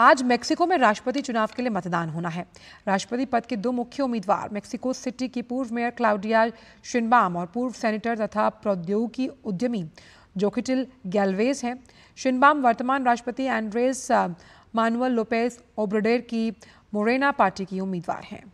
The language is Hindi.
आज मेक्सिको में राष्ट्रपति चुनाव के लिए मतदान होना है राष्ट्रपति पद के दो मुख्य उम्मीदवार मेक्सिको सिटी की पूर्व मेयर क्लाउडिया शिनबाम और पूर्व सेनेटर तथा प्रौद्योगिकी उद्यमी जोकिटिल गैलवेज हैं शिनबाम वर्तमान राष्ट्रपति एंड्रेस मानुअल लोपेज ओब्रडेर की मोरेना पार्टी की उम्मीदवार हैं